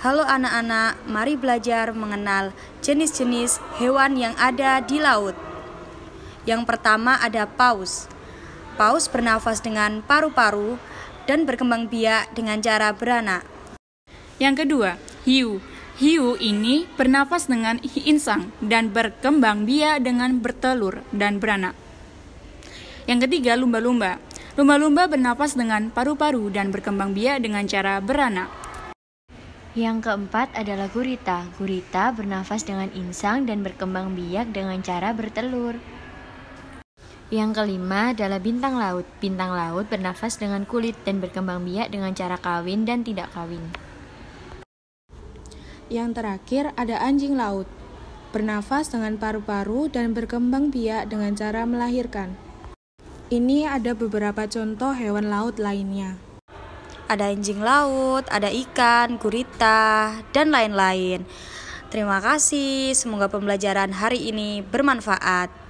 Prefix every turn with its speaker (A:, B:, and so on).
A: Halo anak-anak, mari belajar mengenal jenis-jenis hewan yang ada di laut. Yang pertama ada paus. Paus bernafas dengan paru-paru dan berkembang
B: biak dengan cara beranak. Yang kedua, hiu. Hiu ini bernafas dengan insang dan berkembang biak dengan bertelur dan beranak. Yang ketiga, lumba-lumba. Lumba-lumba bernafas dengan paru-paru dan berkembang biak dengan cara beranak. Yang keempat adalah gurita. Gurita
C: bernafas dengan insang dan berkembang biak dengan cara bertelur. Yang kelima adalah bintang laut. Bintang laut bernafas dengan kulit dan berkembang biak dengan cara kawin dan tidak kawin. Yang terakhir ada
D: anjing laut. Bernafas dengan paru-paru dan berkembang biak dengan cara melahirkan. Ini ada beberapa contoh hewan laut lainnya
A: ada anjing laut, ada ikan, gurita, dan lain-lain. Terima kasih, semoga pembelajaran hari ini bermanfaat.